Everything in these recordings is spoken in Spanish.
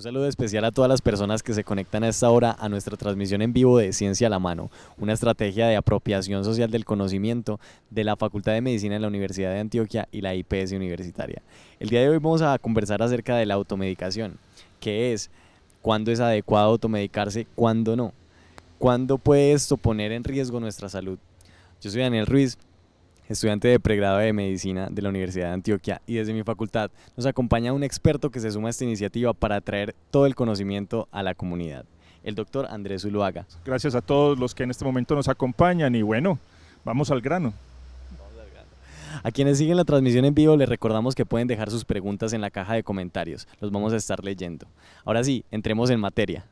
Un saludo especial a todas las personas que se conectan a esta hora a nuestra transmisión en vivo de Ciencia a la Mano, una estrategia de apropiación social del conocimiento de la Facultad de Medicina de la Universidad de Antioquia y la IPS Universitaria. El día de hoy vamos a conversar acerca de la automedicación, qué es, cuándo es adecuado automedicarse, cuándo no, cuándo puede esto poner en riesgo nuestra salud. Yo soy Daniel Ruiz, estudiante de pregrado de medicina de la Universidad de Antioquia, y desde mi facultad nos acompaña un experto que se suma a esta iniciativa para traer todo el conocimiento a la comunidad, el doctor Andrés Uluaga. Gracias a todos los que en este momento nos acompañan y bueno, vamos al grano. A quienes siguen la transmisión en vivo les recordamos que pueden dejar sus preguntas en la caja de comentarios, los vamos a estar leyendo. Ahora sí, entremos en materia.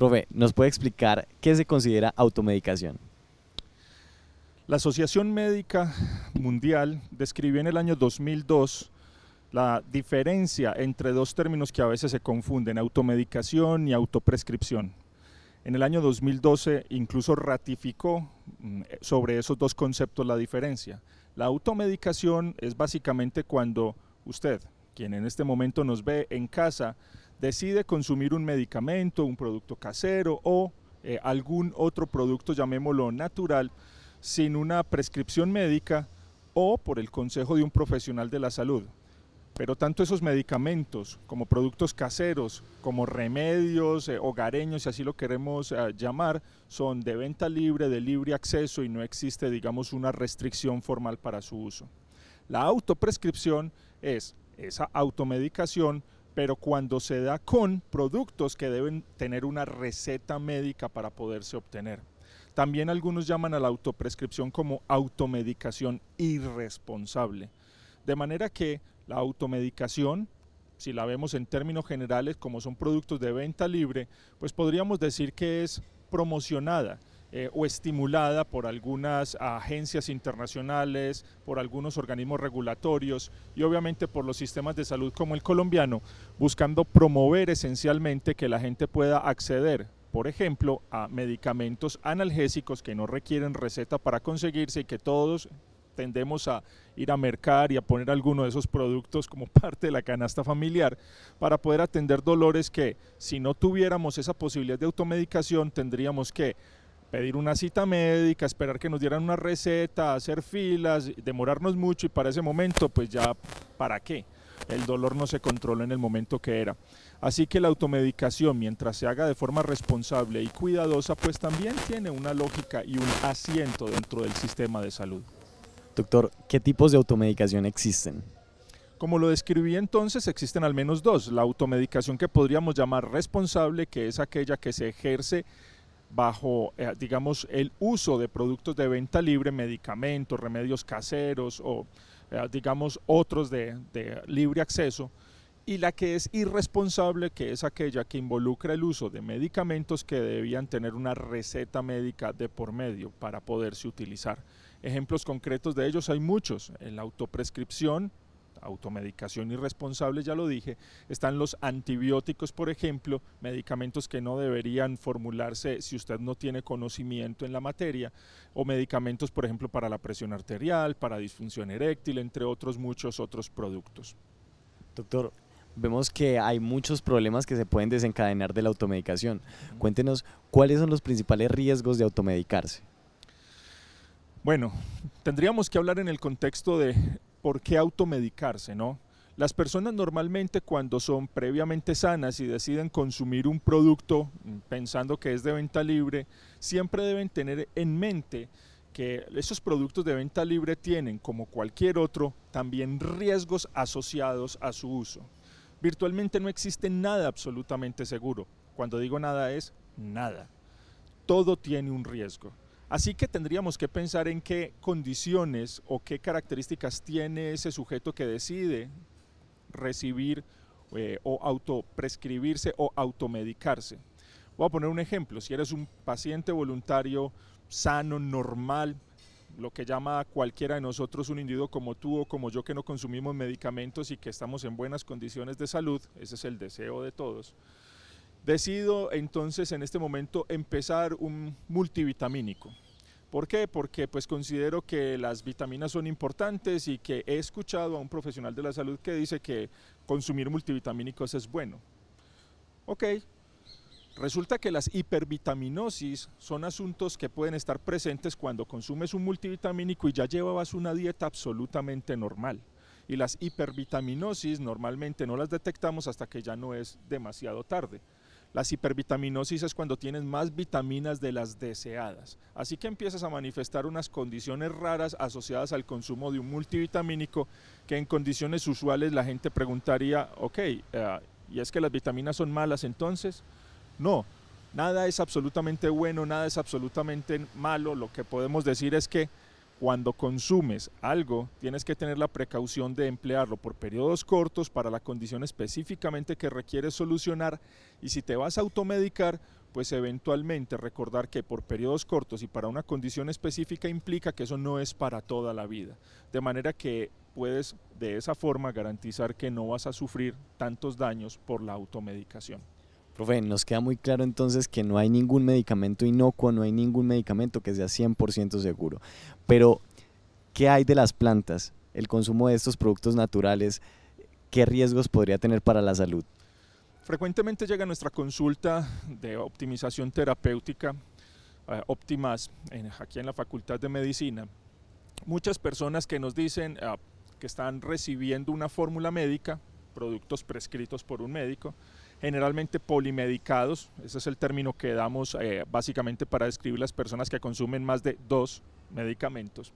Profe, ¿nos puede explicar qué se considera automedicación? La Asociación Médica Mundial describió en el año 2002 la diferencia entre dos términos que a veces se confunden, automedicación y autoprescripción. En el año 2012 incluso ratificó mm, sobre esos dos conceptos la diferencia. La automedicación es básicamente cuando usted, quien en este momento nos ve en casa, decide consumir un medicamento, un producto casero o eh, algún otro producto, llamémoslo natural, sin una prescripción médica o por el consejo de un profesional de la salud. Pero tanto esos medicamentos como productos caseros, como remedios eh, hogareños, y así lo queremos eh, llamar, son de venta libre, de libre acceso y no existe, digamos, una restricción formal para su uso. La autoprescripción es esa automedicación pero cuando se da con productos que deben tener una receta médica para poderse obtener. También algunos llaman a la autoprescripción como automedicación irresponsable. De manera que la automedicación, si la vemos en términos generales como son productos de venta libre, pues podríamos decir que es promocionada eh, o estimulada por algunas agencias internacionales, por algunos organismos regulatorios y obviamente por los sistemas de salud como el colombiano, buscando promover esencialmente que la gente pueda acceder por ejemplo, a medicamentos analgésicos que no requieren receta para conseguirse y que todos tendemos a ir a mercar y a poner alguno de esos productos como parte de la canasta familiar para poder atender dolores que si no tuviéramos esa posibilidad de automedicación tendríamos que pedir una cita médica, esperar que nos dieran una receta, hacer filas, demorarnos mucho y para ese momento pues ya para qué. El dolor no se controla en el momento que era. Así que la automedicación, mientras se haga de forma responsable y cuidadosa, pues también tiene una lógica y un asiento dentro del sistema de salud. Doctor, ¿qué tipos de automedicación existen? Como lo describí entonces, existen al menos dos. La automedicación que podríamos llamar responsable, que es aquella que se ejerce bajo, eh, digamos, el uso de productos de venta libre, medicamentos, remedios caseros o, eh, digamos, otros de, libre acceso, y la que es irresponsable, que es aquella que involucra el uso de medicamentos que debían tener una receta médica de por medio para poderse utilizar. Ejemplos concretos de ellos hay muchos, en la autoprescripción, automedicación irresponsable, ya lo dije, están los antibióticos, por ejemplo, medicamentos que no deberían formularse si usted no tiene conocimiento en la materia, o medicamentos, por ejemplo, para la presión arterial, para disfunción eréctil, entre otros muchos otros productos. Doctor, vemos que hay muchos problemas que se pueden desencadenar de la automedicación. Cuéntenos cuáles son los principales riesgos de automedicarse. Bueno, tendríamos que hablar en el contexto de ¿por qué automedicarse, no? Las personas normalmente cuando son previamente sanas y deciden consumir un producto mm, pensando que es de venta libre, siempre deben tener en mente que esos productos de venta libre tienen, como cualquier otro, también riesgos asociados a su uso. Virtualmente no existe nada absolutamente seguro. Cuando digo nada es nada. Todo tiene un riesgo. Así que tendríamos que pensar en qué condiciones o qué características tiene ese sujeto que decide recibir eh, o autoprescribirse o automedicarse. Voy a poner un ejemplo. Si eres un paciente voluntario sano, normal, lo que llama cualquiera de nosotros un individuo como tú o como yo que no consumimos medicamentos y que estamos en buenas condiciones de salud, ese es el deseo de todos Decido entonces en este momento empezar un multivitamínico. ¿Por qué? Porque pues considero que las vitaminas son importantes y que he escuchado a un profesional de la salud que dice que consumir multivitamínicos es bueno. Ok, resulta que las hipervitaminosis son asuntos que pueden estar presentes cuando consumes un multivitamínico y ya llevabas una dieta absolutamente normal. Y las hipervitaminosis normalmente no las detectamos hasta que ya no es demasiado tarde. Las hipervitaminosis es cuando tienes más vitaminas de las deseadas. Así que empiezas a manifestar unas condiciones raras asociadas al consumo de un multivitamínico que en condiciones usuales la gente preguntaría, ok, eh, ¿y es que las vitaminas son malas entonces? No, nada es absolutamente bueno, nada es absolutamente malo. Lo que podemos decir es que cuando consumes algo, tienes que tener la precaución de emplearlo por periodos cortos para la condición específicamente que requieres solucionar y si te vas a automedicar, pues eventualmente recordar que por periodos cortos y para una condición específica implica que eso no es para toda la vida. De manera que puedes de esa forma garantizar que no vas a sufrir tantos daños por la automedicación. Profe, nos queda muy claro entonces que no hay ningún medicamento inocuo, no hay ningún medicamento que sea 100% seguro. Pero, ¿qué hay de las plantas? El consumo de estos productos naturales, ¿qué riesgos podría tener para la salud? Frecuentemente llega nuestra consulta de optimización terapéutica, óptimas, eh, en, aquí en la Facultad de Medicina, muchas personas que nos dicen ah, que están recibiendo una fórmula médica, productos prescritos por un médico, generalmente polimedicados, ese es el término que damos eh, básicamente para describir las personas que consumen más de dos medicamentos.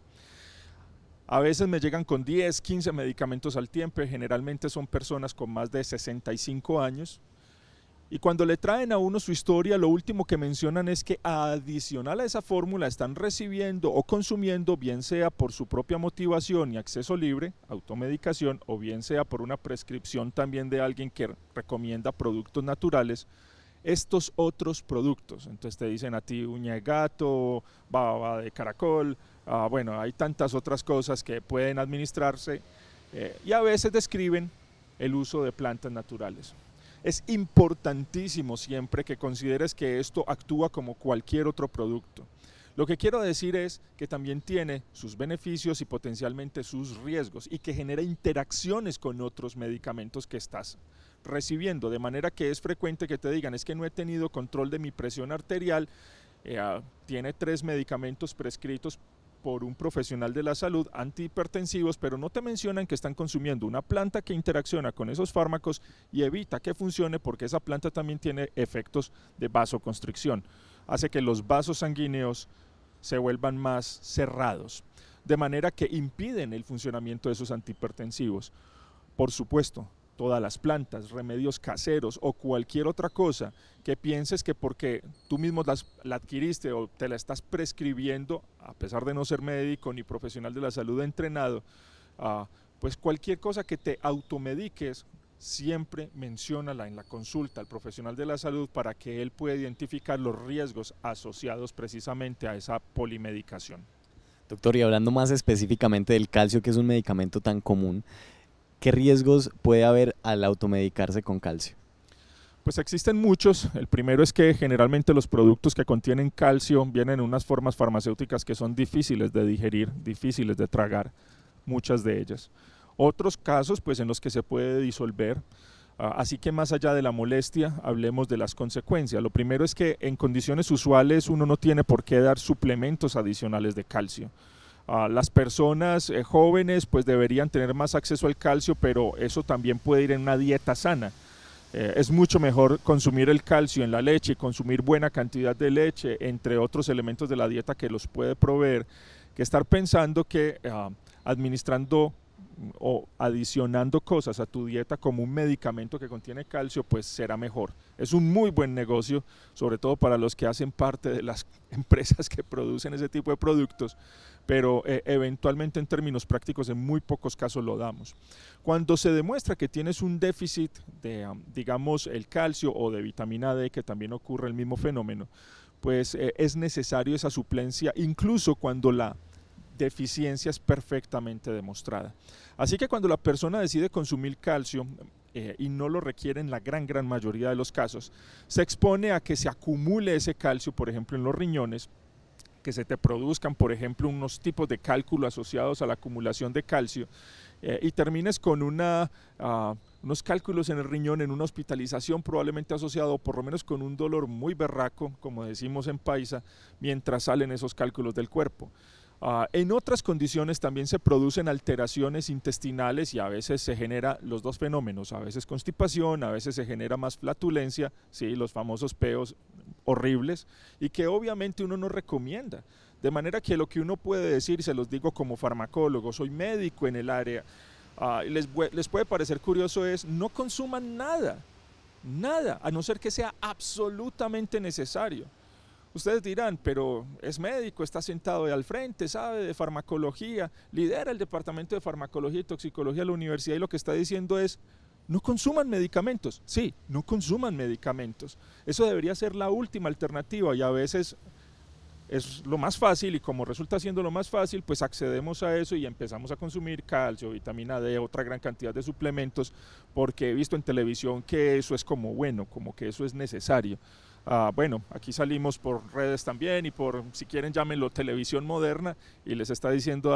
A veces me llegan con 10, 15 medicamentos al tiempo, generalmente son personas con más de 65 años, y cuando le traen a uno su historia, lo último que mencionan es que adicional a esa fórmula están recibiendo o consumiendo, bien sea por su propia motivación y acceso libre, automedicación, o bien sea por una prescripción también de alguien que recomienda productos naturales, estos otros productos. Entonces te dicen a ti uña de gato, baba de caracol, ah, bueno, hay tantas otras cosas que pueden administrarse eh, y a veces describen el uso de plantas naturales. Es importantísimo siempre que consideres que esto actúa como cualquier otro producto. Lo que quiero decir es que también tiene sus beneficios y potencialmente sus riesgos y que genera interacciones con otros medicamentos que estás recibiendo, de manera que es frecuente que te digan es que no he tenido control de mi presión arterial, eh, ah, tiene tres medicamentos prescritos por un profesional de la salud antihipertensivos, pero no te mencionan que están consumiendo una planta que interacciona con esos fármacos y evita que funcione porque esa planta también tiene efectos de vasoconstricción. Hace que los vasos sanguíneos se vuelvan más cerrados, de manera que impiden el funcionamiento de esos antihipertensivos. Por supuesto, todas las plantas, remedios caseros o cualquier otra cosa que pienses que porque tú mismo la adquiriste o te la estás prescribiendo, a pesar de no ser médico ni profesional de la salud entrenado, ah, pues cualquier cosa que te automediques, siempre menciónala en la consulta al profesional de la salud para que él pueda identificar los riesgos asociados precisamente a esa polimedicación. Doctor, y hablando más específicamente del calcio, que es un medicamento tan común, ¿Qué riesgos puede haber al automedicarse con calcio? Pues existen muchos. El primero es que generalmente los productos que contienen calcio vienen en unas formas farmacéuticas que son difíciles de digerir, difíciles de tragar, muchas de ellas. Otros casos, pues en los que se puede disolver. Ah, así que más allá de la molestia, hablemos de las consecuencias. Lo primero es que en condiciones usuales uno no tiene por qué dar suplementos adicionales de calcio las personas eh, jóvenes pues deberían tener más acceso al calcio, pero eso también puede ir en una dieta sana. Eh, es mucho mejor consumir el calcio en la leche, consumir buena cantidad de leche, entre otros elementos de la dieta que los puede proveer, que estar pensando que ah, administrando o adicionando cosas a tu dieta como un medicamento que contiene calcio, pues será mejor. Es un muy buen negocio, sobre todo para los que hacen parte de las empresas que producen ese tipo de productos, pero eh, eventualmente en términos prácticos en muy pocos casos lo damos. Cuando se demuestra que tienes un déficit de, um, digamos, el calcio o de vitamina D, que también ocurre el mismo fenómeno, pues eh, es necesario esa suplencia, incluso cuando la deficiencia es perfectamente demostrada. Así que cuando la persona decide consumir calcio, eh, y no lo requiere en la gran, gran mayoría de los casos, se expone a que se acumule ese calcio, por ejemplo, en los riñones, que se te produzcan, por ejemplo, unos tipos de cálculo asociados a la acumulación de calcio eh, y termines con una, ah, unos cálculos en el riñón, en una hospitalización probablemente asociado, por lo menos con un dolor muy berraco, como decimos en Paisa, mientras salen esos cálculos del cuerpo. Ah, en otras condiciones también se producen alteraciones intestinales y a veces se genera los dos fenómenos, a veces constipación, a veces se genera más flatulencia, ¿sí? los famosos peos horribles y que obviamente uno no recomienda. De manera que lo que uno puede decir, se los digo como farmacólogo, soy médico en el área, ah, les, les puede parecer curioso es no consuman nada, nada, a no ser que sea absolutamente necesario. Ustedes dirán, pero es médico, está sentado al frente, sabe de farmacología, lidera el departamento de farmacología y toxicología de la universidad y lo que está diciendo es, no consuman medicamentos. Sí, no consuman medicamentos. Eso debería ser la última alternativa y a veces es lo más fácil y como resulta siendo lo más fácil, pues accedemos a eso y empezamos a consumir calcio, vitamina D, otra gran cantidad de suplementos, porque he visto en televisión que eso es como bueno, como que eso es necesario. Ah, bueno, aquí salimos por redes también y por, si quieren, llámenlo televisión moderna y les está diciendo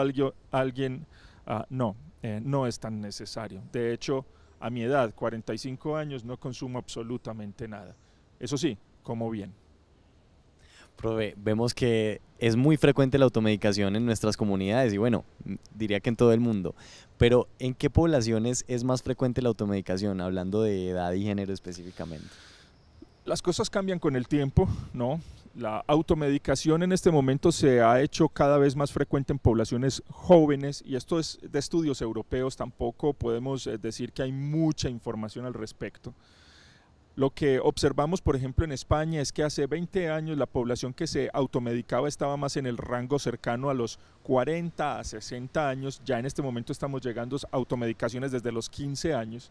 alguien, ah, no, eh, no es tan necesario. De hecho, a mi edad, 45 años, no consumo absolutamente nada. Eso sí, como bien. vemos que es muy frecuente la automedicación en nuestras comunidades y bueno, diría que en todo el mundo. Pero ¿en qué poblaciones es más frecuente la automedicación, hablando de edad y género específicamente? Las cosas cambian con el tiempo, ¿no? La automedicación en este momento se ha hecho cada vez más frecuente en poblaciones jóvenes y esto es de estudios europeos, tampoco podemos eh, decir que hay mucha información al respecto. Lo que observamos, por ejemplo, en España es que hace 20 años la población que se automedicaba estaba más en el rango cercano a los 40 a 60 años, ya en este momento estamos llegando a automedicaciones desde los 15 años.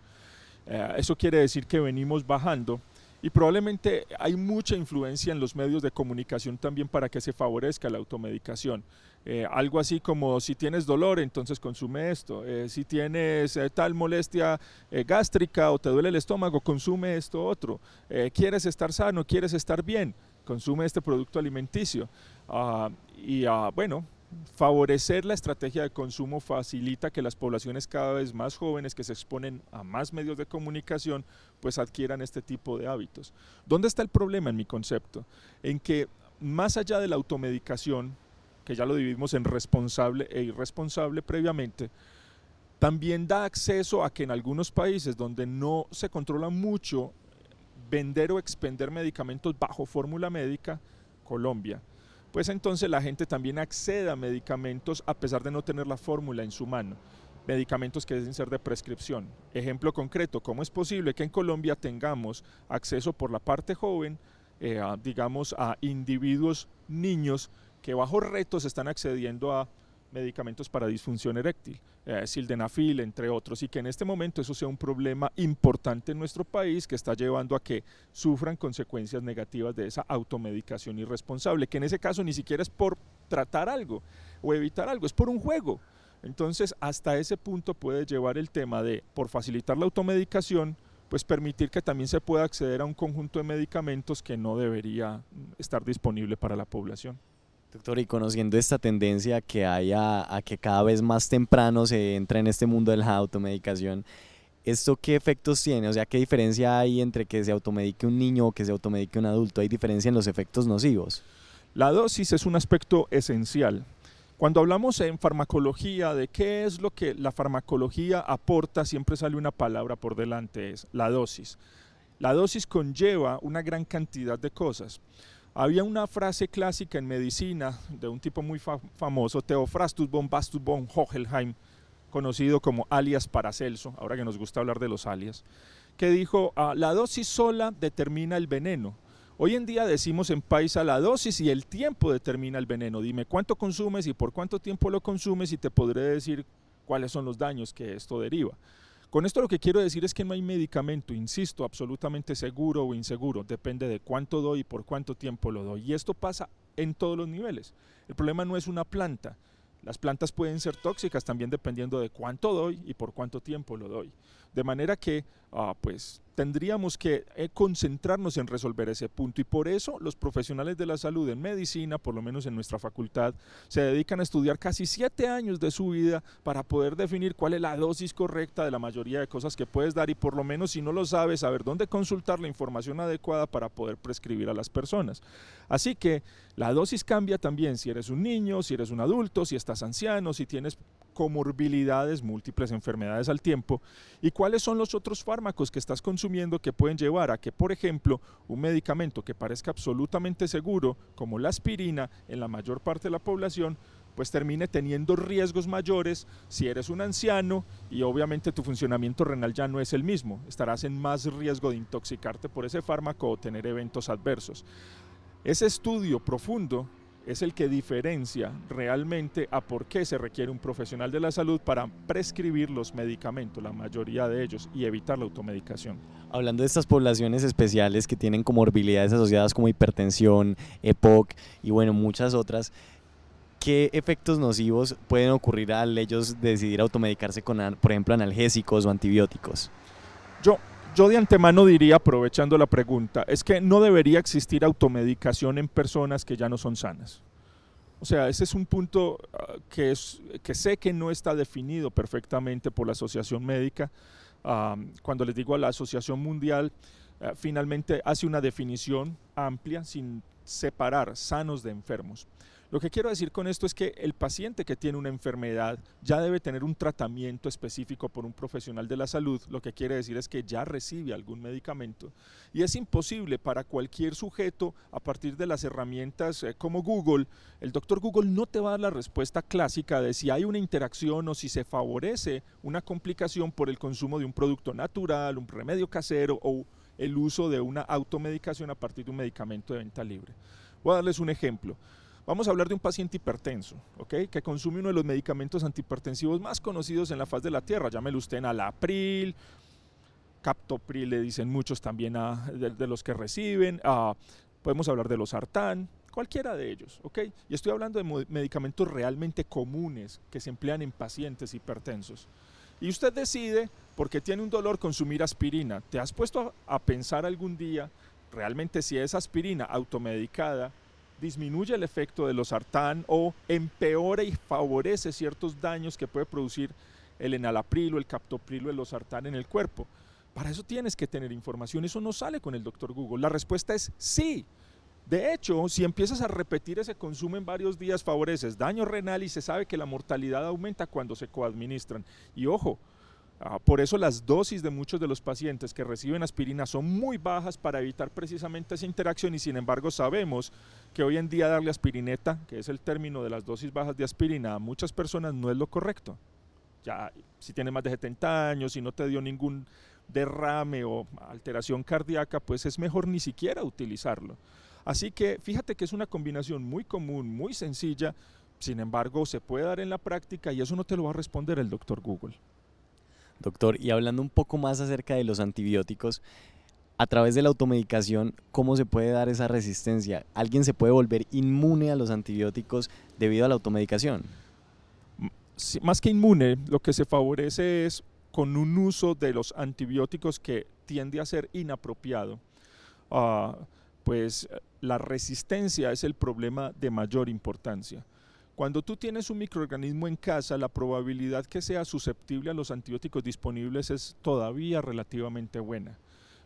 Eh, eso quiere decir que venimos bajando y probablemente hay mucha influencia en los medios de comunicación también para que se favorezca la automedicación. Eh, algo así como si tienes dolor, entonces consume esto. Eh, si tienes eh, tal molestia gástrica o te duele el estómago, consume esto otro. quieres estar sano, quieres estar bien, consume este producto alimenticio. Ah, y ah, bueno, favorecer la estrategia de consumo facilita que las poblaciones cada vez más jóvenes que se exponen a más medios de comunicación pues adquieran este tipo de hábitos. ¿Dónde está el problema en mi concepto? En que más allá de la automedicación, que ya lo dividimos en responsable e irresponsable previamente, también da acceso a que en algunos países donde no se controla mucho vender o expender medicamentos bajo fórmula médica, Colombia, pues entonces la gente también accede a medicamentos a pesar de no tener la fórmula en su mano medicamentos que deben ser de prescripción. Ejemplo concreto, ¿cómo es posible que en Colombia tengamos acceso por la parte joven, eh, digamos, a individuos, niños, que bajo retos están accediendo a medicamentos para disfunción eréctil, eh, sildenafil, entre otros, y que en este momento eso sea un problema importante en nuestro país que está llevando a que sufran consecuencias negativas de esa automedicación irresponsable, que en ese caso ni siquiera es por tratar algo o evitar algo, es por un juego. Entonces, hasta ese punto puede llevar el tema de, por facilitar la automedicación, pues permitir que también se pueda acceder a un conjunto de medicamentos que no debería mm, estar disponible para la población. Doctor, y conociendo esta tendencia que hay a, que cada vez más temprano se entra en este mundo de la automedicación, ¿esto qué efectos tiene? O sea, ¿qué diferencia hay entre que se automedique un niño o que se automedique un adulto? ¿Hay diferencia en los efectos nocivos? La dosis es un aspecto esencial cuando hablamos en farmacología de qué es lo que la farmacología aporta, siempre sale una palabra por delante, es la dosis. La dosis conlleva una gran cantidad de cosas. Había una frase clásica en medicina de un tipo muy famoso, Theophrastus von Bastus von Hohenheim, conocido como alias Paracelso, ahora que nos gusta hablar de los alias, que dijo, ah, la dosis sola determina el veneno, Hoy en día decimos en Paisa la dosis y el tiempo determina el veneno. Dime cuánto consumes y por cuánto tiempo lo consumes y te podré decir cuáles son los daños que esto deriva. Con esto lo que quiero decir es que no hay medicamento, insisto, absolutamente seguro o inseguro, depende de cuánto doy y por cuánto tiempo lo doy. Y esto pasa en todos los niveles. El problema no es una planta. Las plantas pueden ser tóxicas también dependiendo de cuánto doy y por cuánto tiempo lo doy. De manera que, ah, pues, tendríamos que eh, concentrarnos en resolver ese punto y por eso los profesionales de la salud en medicina, por lo menos en nuestra facultad, se dedican a estudiar casi siete años de su vida para poder definir cuál es la dosis correcta de la mayoría de cosas que puedes dar y por lo menos si no lo sabes, saber dónde consultar la información adecuada para poder prescribir a las personas. Así que la dosis cambia también si eres un niño, si eres un adulto, si estás anciano, si tienes comorbilidades, múltiples enfermedades al tiempo, y cuáles son los otros fármacos que estás consumiendo que pueden llevar a que, por ejemplo, un medicamento que parezca absolutamente seguro, como la aspirina, en la mayor parte de la población, pues termine teniendo riesgos mayores si eres un anciano y obviamente tu funcionamiento renal ya no es el mismo. Estarás en más riesgo de intoxicarte por ese fármaco o tener eventos adversos. Ese estudio profundo es el que diferencia realmente a por qué se requiere un profesional de la salud para prescribir los medicamentos, la mayoría de ellos, y evitar la automedicación. Hablando de estas poblaciones especiales que tienen comorbilidades asociadas como hipertensión, EPOC y bueno, muchas otras, ¿qué efectos nocivos pueden ocurrir al ellos decidir automedicarse con, por ejemplo, analgésicos o antibióticos? Yo yo de antemano diría, aprovechando la pregunta, es que no debería existir automedicación en personas que ya no son sanas. O sea, ese es un punto ah, que, que sé que no está definido perfectamente por la Asociación Médica. cuando les digo a la Asociación Mundial, ah, finalmente hace una definición amplia sin separar sanos de enfermos. Lo que quiero decir con esto es que el paciente que tiene una enfermedad ya debe tener un tratamiento específico por un profesional de la salud, lo que quiere decir es que ya recibe algún medicamento. Y es imposible para cualquier sujeto, a partir de las herramientas eh, como Google, el doctor Google no te va a dar la respuesta clásica de si hay una interacción o si se favorece una complicación por el consumo de un producto natural, un remedio casero o el uso de una automedicación a partir de un medicamento de venta libre. Voy a darles un ejemplo. Vamos a hablar de un paciente hipertenso, ¿ok? Que consume uno de los medicamentos antihipertensivos más conocidos en la faz de la Tierra. Llámelo usted alapril, captopril le dicen muchos también a, de, los que reciben. podemos hablar de los sartán, cualquiera de ellos, ¿ok? Y estoy hablando de medicamentos realmente comunes que se emplean en pacientes hipertensos. Y usted decide, porque tiene un dolor, consumir aspirina. ¿Te has puesto a, pensar algún día realmente si es aspirina automedicada disminuye el efecto de los o empeora y favorece ciertos daños que puede producir el enalapril o el captopril o el losartán en el cuerpo. Para eso tienes que tener información, eso no sale con el doctor Google. La respuesta es sí. De hecho, si empiezas a repetir ese consumo en varios días, favoreces daño renal y se sabe que la mortalidad aumenta cuando se coadministran. Y ojo, Ah, por eso las dosis de muchos de los pacientes que reciben aspirina son muy bajas para evitar precisamente esa interacción y sin embargo sabemos que hoy en día darle aspirineta, que es el término de las dosis bajas de aspirina, a muchas personas no es lo correcto. Ya si tienes más de 70 años, si no te dio ningún derrame o alteración cardíaca, pues es mejor ni siquiera utilizarlo. Así que fíjate que es una combinación muy común, muy sencilla, sin embargo se puede dar en la práctica y eso no te lo va a responder el doctor Google. Doctor, y hablando un poco más acerca de los antibióticos, a través de la automedicación, ¿cómo se puede dar esa resistencia? ¿Alguien se puede volver inmune a los antibióticos debido a la automedicación? más que inmune, lo que se favorece es con un uso de los antibióticos que tiende a ser inapropiado. Ah, pues la resistencia es el problema de mayor importancia. Cuando tú tienes un microorganismo en casa, la probabilidad que sea susceptible a los antibióticos disponibles es todavía relativamente buena.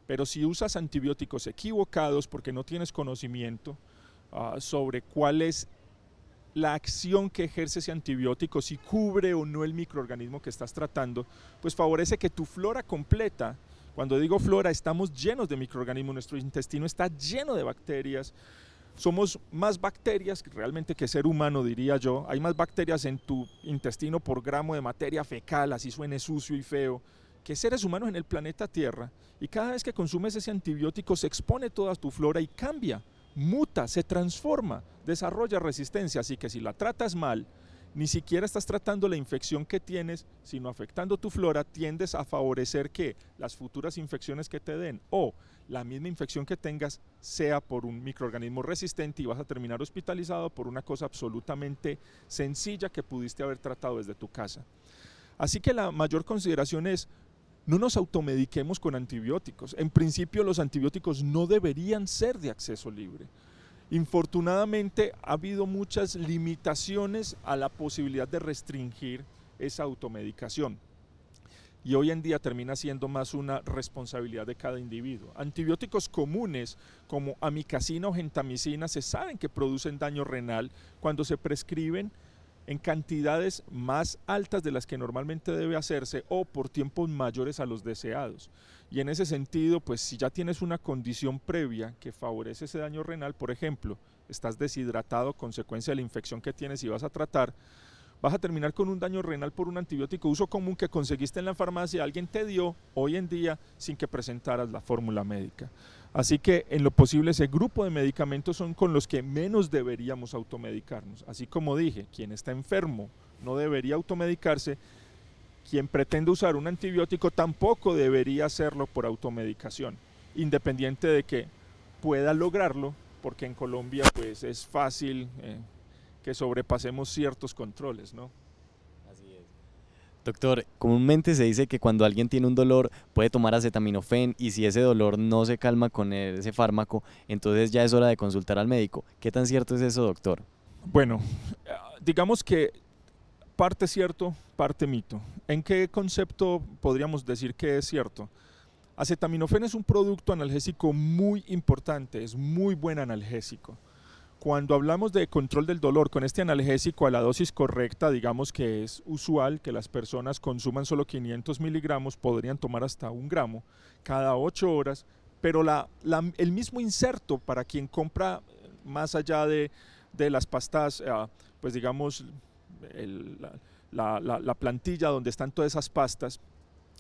Pero si usas antibióticos equivocados porque no tienes conocimiento ah, sobre cuál es la acción que ejerce ese antibiótico, si cubre o no el microorganismo que estás tratando, pues favorece que tu flora completa, cuando digo flora, estamos llenos de microorganismos, nuestro intestino está lleno de bacterias, somos más bacterias realmente que ser humano, diría yo. Hay más bacterias en tu intestino por gramo de materia fecal, así suene sucio y feo, que seres humanos en el planeta Tierra. Y cada vez que consumes ese antibiótico se expone toda tu flora y cambia, muta, se transforma, desarrolla resistencia. Así que si la tratas mal, ni siquiera estás tratando la infección que tienes, sino afectando tu flora, tiendes a favorecer que las futuras infecciones que te den o la misma infección que tengas sea por un microorganismo resistente y vas a terminar hospitalizado por una cosa absolutamente sencilla que pudiste haber tratado desde tu casa. Así que la mayor consideración es no nos automediquemos con antibióticos. En principio los antibióticos no deberían ser de acceso libre. Infortunadamente ha habido muchas limitaciones a la posibilidad de restringir esa automedicación y hoy en día termina siendo más una responsabilidad de cada individuo. Antibióticos comunes como amicacina o gentamicina se saben que producen daño renal cuando se prescriben en cantidades más altas de las que normalmente debe hacerse o por tiempos mayores a los deseados. Y en ese sentido, pues si ya tienes una condición previa que favorece ese daño renal, por ejemplo, estás deshidratado consecuencia de la infección que tienes y vas a tratar, vas a terminar con un daño renal por un antibiótico uso común que conseguiste en la farmacia, alguien te dio hoy en día sin que presentaras la fórmula médica. Así que en lo posible ese grupo de medicamentos son con los que menos deberíamos automedicarnos. Así como dije, quien está enfermo no debería automedicarse, quien pretende usar un antibiótico tampoco debería hacerlo por automedicación, independiente de que pueda lograrlo, porque en Colombia pues es fácil eh, que sobrepasemos ciertos controles, ¿no? Así es. Doctor, comúnmente se dice que cuando alguien tiene un dolor puede tomar acetaminofén y si ese dolor no se calma con ese fármaco, entonces ya es hora de consultar al médico. ¿Qué tan cierto es eso, doctor? Bueno, digamos que parte cierto, parte mito. ¿En qué concepto podríamos decir que es cierto? Acetaminofén es un producto analgésico muy importante, es muy buen analgésico. Cuando hablamos de control del dolor con este analgésico a la dosis correcta, digamos que es usual que las personas consuman solo 500 miligramos, podrían tomar hasta un gramo cada ocho horas, pero el mismo inserto para quien compra eh, más allá de, las pastas, eh, pues digamos la, plantilla donde están todas esas pastas,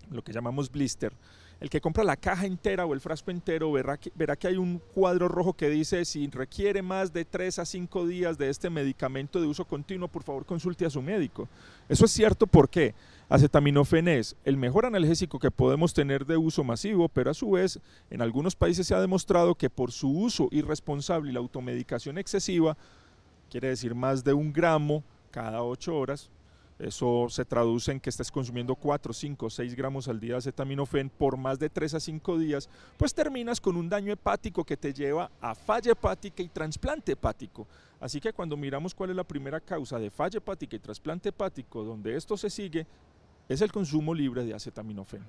lo que llamamos blister, el que compra la caja entera o el frasco entero verá que, verá que hay un cuadro rojo que dice si requiere más de 3 a 5 días de este medicamento de uso continuo, por favor consulte a su médico. Eso es cierto porque acetaminofén es el mejor analgésico que podemos tener de uso masivo, pero a su vez en algunos países se ha demostrado que por su uso irresponsable y la automedicación excesiva, quiere decir más de un gramo cada 8 horas. Eso se traduce en que estés consumiendo 4, 5, 6 gramos al día de acetaminofén por más de 3 a 5 días, pues terminas con un daño hepático que te lleva a falla hepática y trasplante hepático. Así que cuando miramos cuál es la primera causa de falla hepática y trasplante hepático, donde esto se sigue, es el consumo libre de acetaminofén.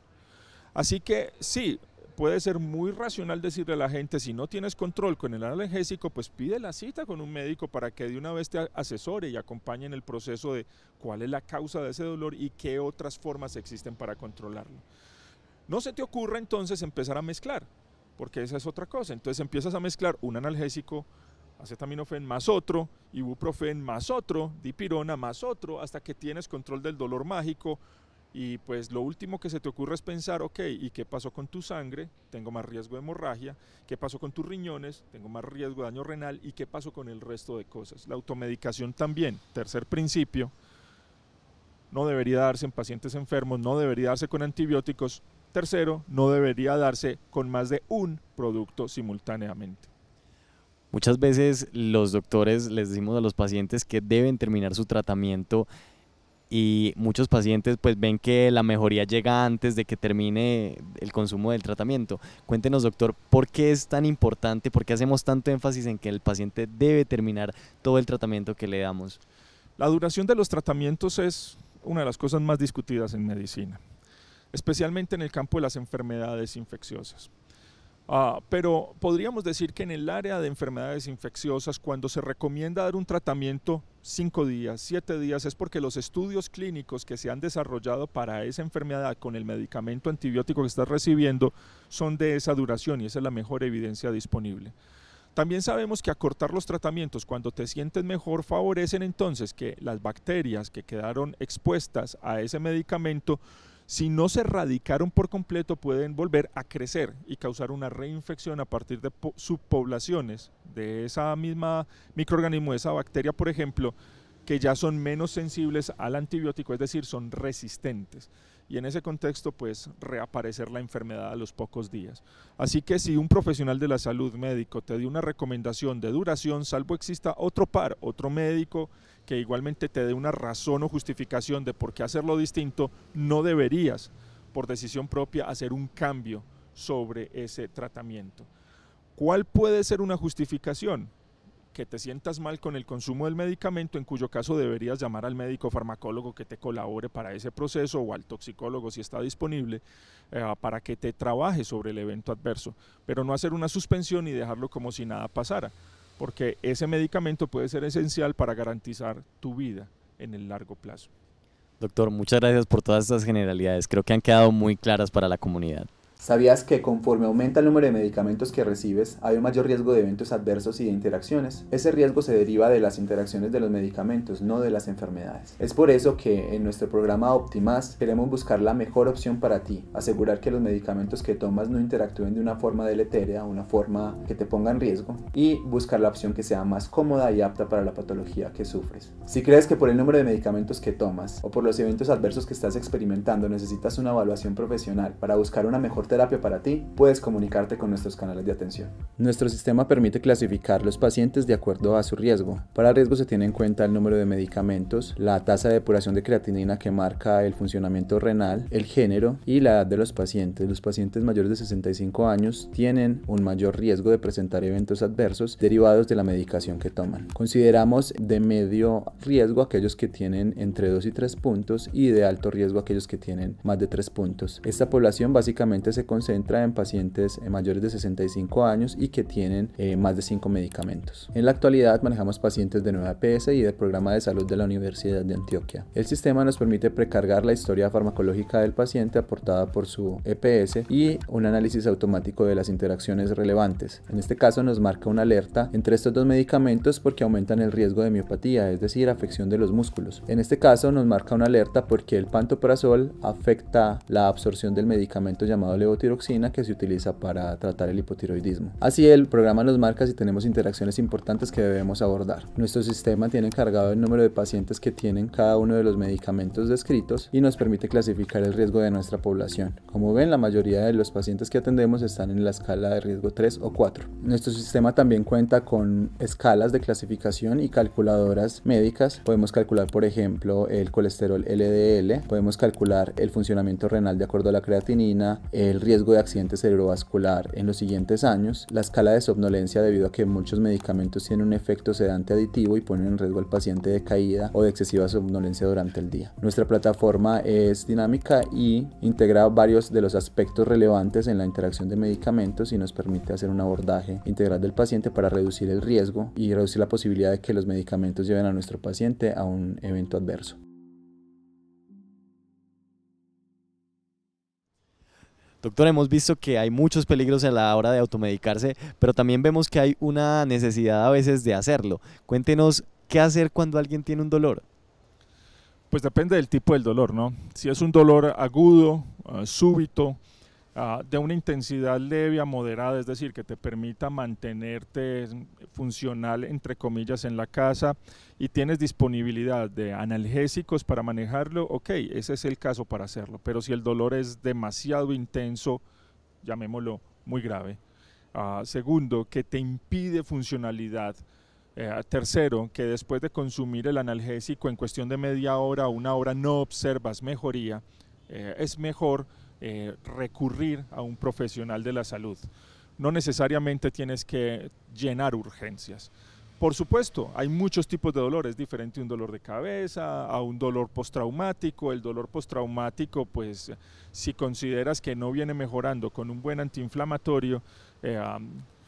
Así que sí, puede ser muy racional decirle a la gente, si no tienes control con el analgésico, pues pide la cita con un médico para que de una vez te asesore y acompañe en el proceso de cuál es la causa de ese dolor y qué otras formas existen para controlarlo. No se te ocurra entonces empezar a mezclar, porque esa es otra cosa. Entonces empiezas a mezclar un analgésico, acetaminofén más otro, ibuprofen más otro, dipirona más otro, hasta que tienes control del dolor mágico y pues lo último que se te ocurre es pensar, ok, ¿y qué pasó con tu sangre? Tengo más riesgo de hemorragia, ¿qué pasó con tus riñones? Tengo más riesgo de daño renal y qué pasó con el resto de cosas. La automedicación también, tercer principio, no debería darse en pacientes enfermos, no debería darse con antibióticos. Tercero, no debería darse con más de un producto simultáneamente. Muchas veces los doctores les decimos a los pacientes que deben terminar su tratamiento y muchos pacientes pues ven que la mejoría llega antes de que termine el consumo del tratamiento. Cuéntenos doctor, ¿por qué es tan importante? ¿Por qué hacemos tanto énfasis en que el paciente debe terminar todo el tratamiento que le damos? La duración de los tratamientos es una de las cosas más discutidas en medicina, especialmente en el campo de las enfermedades infecciosas. Ah, pero podríamos decir que en el área de enfermedades infecciosas, cuando se recomienda dar un tratamiento cinco días, siete días, es porque los estudios clínicos que se han desarrollado para esa enfermedad con el medicamento antibiótico que estás recibiendo son de esa duración y esa es la mejor evidencia disponible. También sabemos que acortar los tratamientos cuando te sientes mejor favorecen entonces que las bacterias que quedaron expuestas a ese medicamento si no se erradicaron por completo, pueden volver a crecer y causar una reinfección a partir de subpoblaciones de esa misma microorganismo, de esa bacteria, por ejemplo, que ya son menos sensibles al antibiótico, es decir, son resistentes. Y en ese contexto, pues, reaparecer la enfermedad a los pocos días. Así que si un profesional de la salud médico te dio una recomendación de duración, salvo exista otro par, otro médico que igualmente te dé una razón o justificación de por qué hacerlo distinto, no deberías, por decisión propia, hacer un cambio sobre ese tratamiento. ¿Cuál puede ser una justificación? que te sientas mal con el consumo del medicamento, en cuyo caso deberías llamar al médico farmacólogo que te colabore para ese proceso o al toxicólogo si está disponible eh, para que te trabaje sobre el evento adverso, pero no hacer una suspensión y dejarlo como si nada pasara porque ese medicamento puede ser esencial para garantizar tu vida en el largo plazo. Doctor, muchas gracias por todas estas generalidades. Creo que han quedado muy claras para la comunidad. ¿Sabías que conforme aumenta el número de medicamentos que recibes, hay un mayor riesgo de eventos adversos y de interacciones? Ese riesgo se deriva de las interacciones de los medicamentos, no de las enfermedades. Es por eso que en nuestro programa Optimas queremos buscar la mejor opción para ti, asegurar que los medicamentos que tomas no interactúen de una forma deletérea, una forma que te ponga en riesgo, y buscar la opción que sea más cómoda y apta para la patología que sufres. Si crees que por el número de medicamentos que tomas o por los eventos adversos que estás experimentando necesitas una evaluación profesional para buscar una mejor terapia para ti, puedes comunicarte con nuestros canales de atención. Nuestro sistema permite clasificar los pacientes de acuerdo a su riesgo. Para riesgo se tiene en cuenta el número de medicamentos, la tasa de depuración de creatinina que marca el funcionamiento renal, el género y la edad de los pacientes. Los pacientes mayores de 65 años tienen un mayor riesgo de presentar eventos adversos derivados de la medicación que toman. Consideramos de medio riesgo aquellos que tienen entre 2 y 3 puntos y de alto riesgo aquellos que tienen más de 3 puntos. Esta población básicamente se concentra en pacientes eh, mayores de 65 años y que tienen eh, más de 5 medicamentos. En la actualidad manejamos pacientes de nueva EPS y del programa de salud de la Universidad de Antioquia. El sistema nos permite precargar la historia farmacológica del paciente aportada por su EPS y un análisis automático de las interacciones relevantes. En este caso nos marca una alerta entre estos dos medicamentos porque aumentan el riesgo de miopatía, es decir, afección de los músculos. En este caso nos marca una alerta porque el pantoprazol afecta la absorción del medicamento llamado Tiroxina que se utiliza para tratar el hipotiroidismo. Así el programa nos marca si tenemos interacciones importantes que debemos abordar. Nuestro sistema tiene encargado el número de pacientes que tienen cada uno de los medicamentos descritos y nos permite clasificar el riesgo de nuestra población. Como ven, la mayoría de los pacientes que atendemos están en la escala de riesgo 3 o 4. Nuestro sistema también cuenta con escalas de clasificación y calculadoras médicas. Podemos calcular, por ejemplo, el colesterol LDL, podemos calcular el funcionamiento renal de acuerdo a la creatinina, el riesgo de accidente cerebrovascular en los siguientes años, la escala de somnolencia debido a que muchos medicamentos tienen un efecto sedante aditivo y ponen en riesgo al paciente de caída o de excesiva somnolencia durante el día. Nuestra plataforma es dinámica y integra varios de los aspectos relevantes en la interacción de medicamentos y nos permite hacer un abordaje integral del paciente para reducir el riesgo y reducir la posibilidad de que los medicamentos lleven a nuestro paciente a un evento adverso. Doctor, hemos visto que hay muchos peligros a la hora de automedicarse, pero también vemos que hay una necesidad a veces de hacerlo. Cuéntenos qué hacer cuando alguien tiene un dolor. Pues depende del tipo del dolor, ¿no? Si es un dolor agudo, eh, súbito, Ah, de una intensidad leve a moderada, es decir, que te permita mantenerte funcional, entre comillas, en la casa y tienes disponibilidad de analgésicos para manejarlo, ok, ese es el caso para hacerlo. Pero si el dolor es demasiado intenso, llamémoslo muy grave. Ah, segundo, que te impide funcionalidad. Eh, tercero, que después de consumir el analgésico en cuestión de media hora o una hora no observas mejoría, eh, es mejor eh, recurrir a un profesional de la salud. No necesariamente tienes que llenar urgencias. Por supuesto, hay muchos tipos de dolores, diferente un dolor de cabeza, a un dolor postraumático. El dolor postraumático, pues si consideras que no viene mejorando con un buen antiinflamatorio, eh,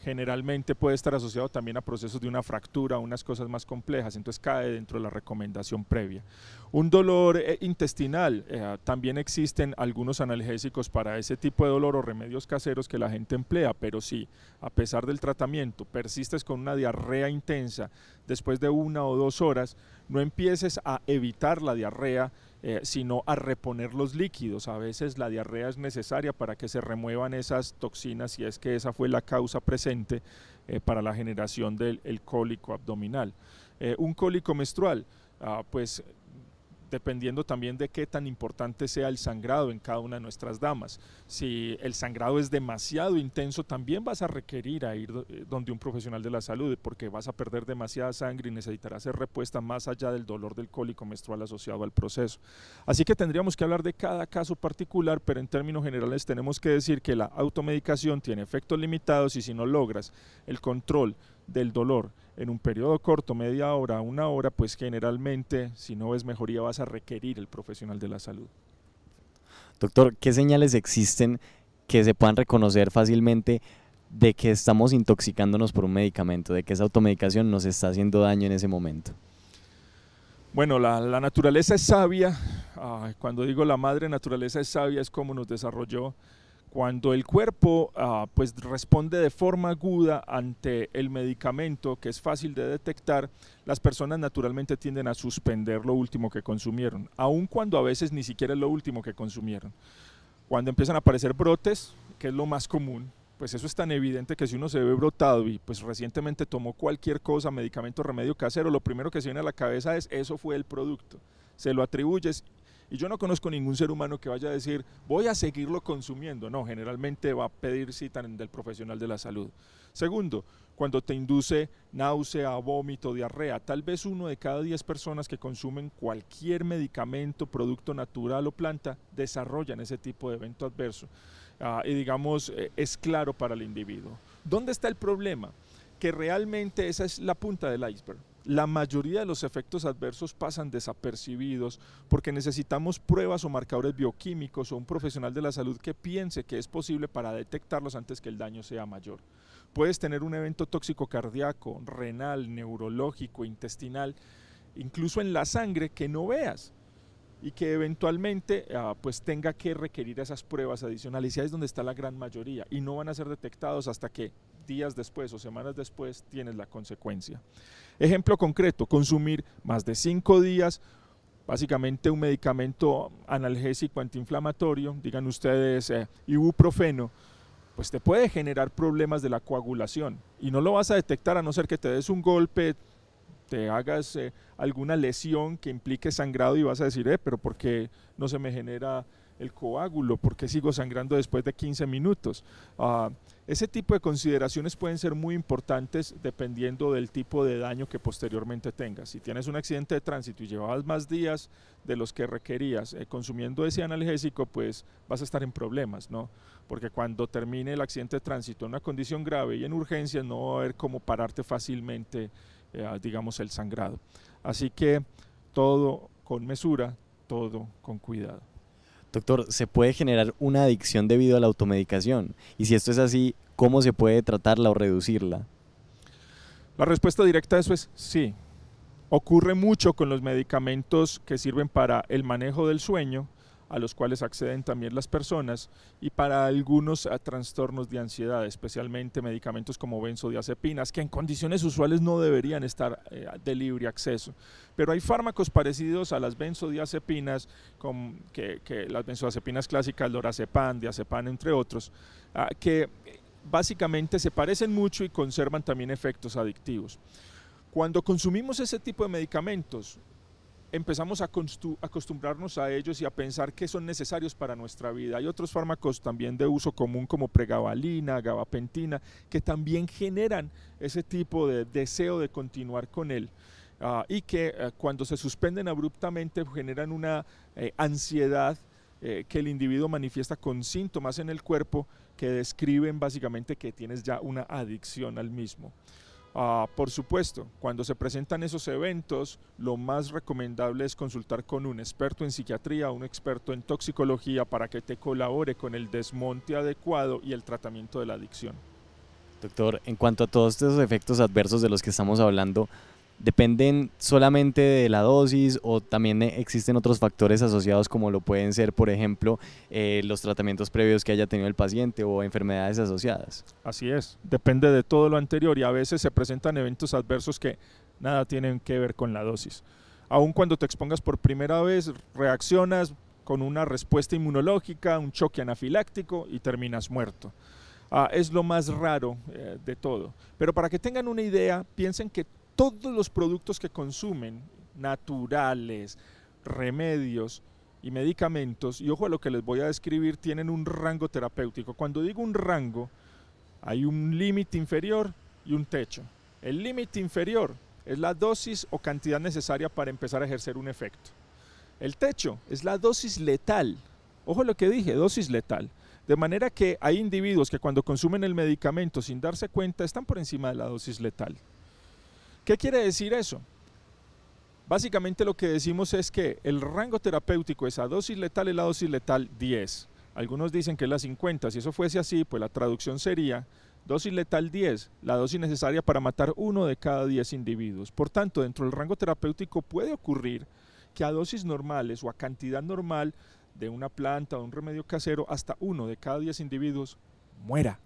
generalmente puede estar asociado también a procesos de una fractura, unas cosas más complejas, entonces cae dentro de la recomendación previa. Un dolor eh, intestinal, eh, también existen algunos analgésicos para ese tipo de dolor o remedios caseros que la gente emplea, pero si a pesar del tratamiento persistes con una diarrea intensa después de una o dos horas, no empieces a evitar la diarrea, eh, sino a reponer los líquidos. A veces la diarrea es necesaria para que se remuevan esas toxinas, y es que esa fue la causa presente eh, para la generación del cólico abdominal. Eh, un cólico menstrual, ah, pues dependiendo también de qué tan importante sea el sangrado en cada una de nuestras damas. Si el sangrado es demasiado intenso, también vas a requerir a ir eh, donde un profesional de la salud, porque vas a perder demasiada sangre y necesitarás ser repuesta más allá del dolor del cólico menstrual asociado al proceso. Así que tendríamos que hablar de cada caso particular, pero en términos generales tenemos que decir que la automedicación tiene efectos limitados y si no logras el control del dolor en un periodo corto, media hora, una hora, pues generalmente si no ves mejoría vas a requerir el profesional de la salud. Doctor, ¿qué señales existen que se puedan reconocer fácilmente de que estamos intoxicándonos por un medicamento, de que esa automedicación nos está haciendo daño en ese momento? Bueno, la, naturaleza es sabia. Ah, cuando digo la madre naturaleza es sabia, es como nos desarrolló cuando el cuerpo ah, pues responde de forma aguda ante el medicamento que es fácil de detectar, las personas naturalmente tienden a suspender lo último que consumieron, aun cuando a veces ni siquiera es lo último que consumieron. Cuando empiezan a aparecer brotes, que es lo más común, pues eso es tan evidente que si uno se ve brotado y pues recientemente tomó cualquier cosa, medicamento, remedio casero, lo primero que se viene a la cabeza es eso fue el producto. Se lo atribuyes y yo no conozco ningún ser humano que vaya a decir, voy a seguirlo consumiendo. No, generalmente va a pedir cita del profesional de la salud. Segundo, cuando te induce náusea, vómito, diarrea. Tal vez uno de cada diez personas que consumen cualquier medicamento, producto natural o planta desarrollan ese tipo de evento adverso. Ah, y digamos, eh, es claro para el individuo. ¿Dónde está el problema? Que realmente esa es la punta del iceberg la mayoría de los efectos adversos pasan desapercibidos porque necesitamos pruebas o marcadores bioquímicos o un profesional de la salud que piense que es posible para detectarlos antes que el daño sea mayor. Puedes tener un evento tóxico cardíaco, renal, neurológico, intestinal, incluso en la sangre que no veas y que eventualmente ah, pues tenga que requerir esas pruebas adicionales. Y ahí es donde está la gran mayoría y no van a ser detectados hasta que días después o semanas después tienes la consecuencia. Ejemplo concreto, consumir más de cinco días básicamente un medicamento analgésico antiinflamatorio, digan ustedes eh, ibuprofeno, pues te puede generar problemas de la coagulación y no lo vas a detectar a no ser que te des un golpe, te hagas eh, alguna lesión que implique sangrado y vas a decir, eh, pero ¿por qué no se me genera el coágulo, por qué sigo sangrando después de 15 minutos. Ah, ese tipo de consideraciones pueden ser muy importantes dependiendo del tipo de daño que posteriormente tengas. Si tienes un accidente de tránsito y llevabas más días de los que requerías eh, consumiendo ese analgésico, pues vas a estar en problemas, ¿no? Porque cuando termine el accidente de tránsito una condición grave y en urgencia, no va a haber cómo pararte fácilmente, eh, digamos, el sangrado. Así que todo con mesura, todo con cuidado. Doctor, ¿se puede generar una adicción debido a la automedicación? Y si esto es así, ¿cómo se puede tratarla o reducirla? La respuesta directa a eso es sí. Ocurre mucho con los medicamentos que sirven para el manejo del sueño a los cuales acceden también las personas y para algunos eh, trastornos de ansiedad, especialmente medicamentos como benzodiazepinas, que en condiciones usuales no deberían estar eh, de libre acceso. Pero hay fármacos parecidos a las benzodiazepinas, con, que, las benzodiazepinas clásicas, lorazepam, diazepam, entre otros, ah, que básicamente se parecen mucho y conservan también efectos adictivos. Cuando consumimos ese tipo de medicamentos, empezamos a acostumbrarnos a ellos y a pensar que son necesarios para nuestra vida. Hay otros fármacos también de uso común como pregabalina, gabapentina, que también generan ese tipo de deseo de continuar con él. Ah, y que eh, cuando se suspenden abruptamente generan una eh, ansiedad eh, que el individuo manifiesta con síntomas en el cuerpo que describen básicamente que tienes ya una adicción al mismo. Ah, por supuesto, cuando se presentan esos eventos, lo más recomendable es consultar con un experto en psiquiatría, un experto en toxicología, para que te colabore con el desmonte adecuado y el tratamiento de la adicción. Doctor, en cuanto a todos estos efectos adversos de los que estamos hablando, dependen solamente de la dosis o también existen otros factores asociados como lo pueden ser, por ejemplo, eh, los tratamientos previos que haya tenido el paciente o enfermedades asociadas. Así es, depende de todo lo anterior y a veces se presentan eventos adversos que nada tienen que ver con la dosis. Aun cuando te expongas por primera vez, reaccionas con una respuesta inmunológica, un choque anafiláctico y terminas muerto. Ah, es lo más raro eh, de todo. Pero para que tengan una idea, piensen que todos los productos que consumen, naturales, remedios y medicamentos, y ojo a lo que les voy a describir, tienen un rango terapéutico. Cuando digo un rango, hay un límite inferior y un techo. El límite inferior es la dosis o cantidad necesaria para empezar a ejercer un efecto. El techo es la dosis letal. Ojo a lo que dije, dosis letal. De manera que hay individuos que cuando consumen el medicamento sin darse cuenta están por encima de la dosis letal. ¿Qué quiere decir eso? Básicamente lo que decimos es que el rango terapéutico es a dosis letal y la dosis letal 10. Algunos dicen que es la 50. Si eso fuese así, pues la traducción sería dosis letal 10, la dosis necesaria para matar uno de cada 10 individuos. Por tanto, dentro del rango terapéutico puede ocurrir que a dosis normales o a cantidad normal de una planta o un remedio casero, hasta uno de cada 10 individuos muera.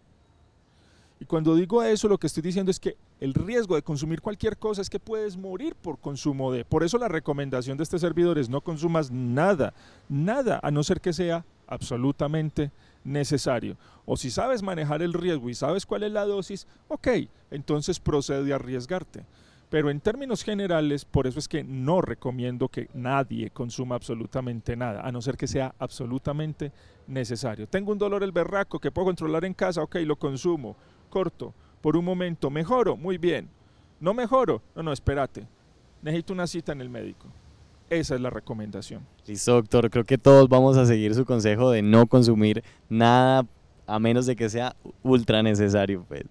Y cuando digo eso, lo que estoy diciendo es que el riesgo de consumir cualquier cosa es que puedes morir por consumo de. Por eso la recomendación de este servidor es no consumas nada, nada, a no ser que sea absolutamente necesario. O si sabes manejar el riesgo y sabes cuál es la dosis, ok, entonces procede a arriesgarte. Pero en términos generales, por eso es que no recomiendo que nadie consuma absolutamente nada, a no ser que sea absolutamente necesario. Tengo un dolor el berraco que puedo controlar en casa, ok, lo consumo, corto por un momento, mejoro, muy bien. No mejoro, no, no, espérate. Necesito una cita en el médico. Esa es la recomendación. Listo, doctor. Creo que todos vamos a seguir su consejo de no consumir nada a menos de que sea ultra necesario. Pues.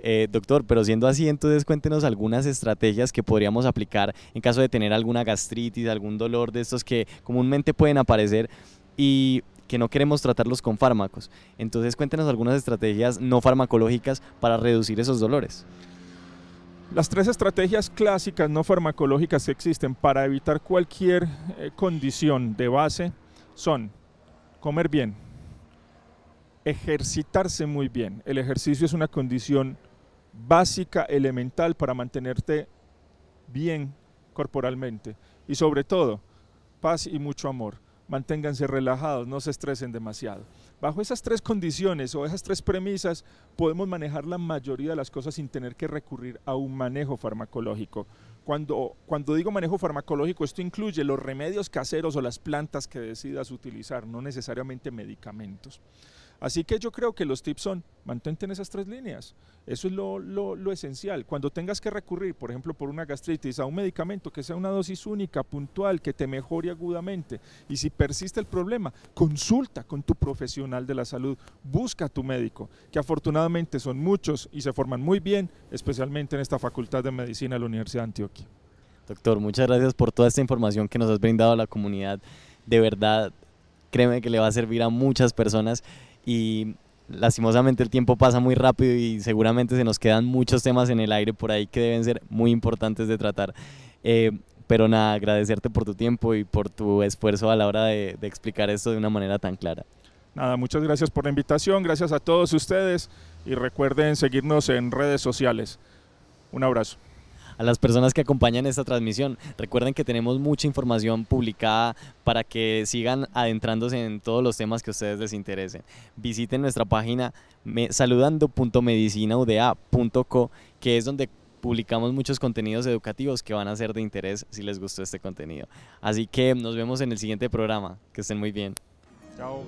Eh, doctor, pero siendo así, entonces cuéntenos algunas estrategias que podríamos aplicar en caso de tener alguna gastritis, algún dolor de estos que comúnmente pueden aparecer y que no queremos tratarlos con fármacos. Entonces cuéntenos algunas estrategias no farmacológicas para reducir esos dolores. Las tres estrategias clásicas no farmacológicas que existen para evitar cualquier eh, condición de base son comer bien, ejercitarse muy bien. El ejercicio es una condición básica, elemental para mantenerte bien corporalmente y sobre todo paz y mucho amor manténganse relajados, no se estresen demasiado. Bajo esas tres condiciones o esas tres premisas podemos manejar la mayoría de las cosas sin tener que recurrir a un manejo farmacológico. Cuando, cuando digo manejo farmacológico, esto incluye los remedios caseros o las plantas que decidas utilizar, no necesariamente medicamentos. Así que yo creo que los tips son, mantente en esas tres líneas. Eso es lo, esencial. Cuando tengas que recurrir, por ejemplo, por una gastritis, a un medicamento que sea una dosis única, puntual, que te mejore agudamente, y si persiste el problema, consulta con tu profesional de la salud, busca a tu médico, que afortunadamente son muchos y se forman muy bien, especialmente en esta Facultad de Medicina de la Universidad de Antioquia. Doctor, muchas gracias por toda esta información que nos has brindado a la comunidad. De verdad, créeme que le va a servir a muchas personas y lastimosamente el tiempo pasa muy rápido y seguramente se nos quedan muchos temas en el aire por ahí que deben ser muy importantes de tratar. Eh, pero nada, agradecerte por tu tiempo y por tu esfuerzo a la hora de explicar esto de una manera tan clara. Nada, muchas gracias por la invitación, gracias a todos ustedes y recuerden seguirnos en redes sociales. Un abrazo a las personas que acompañan esta transmisión. Recuerden que tenemos mucha información publicada para que sigan adentrándose en todos los temas que a ustedes les interesen. Visiten nuestra página saludando.medicinaudea.co, que es donde publicamos muchos contenidos educativos que van a ser de interés si les gustó este contenido. Así que nos vemos en el siguiente programa. Que estén muy bien. Chao.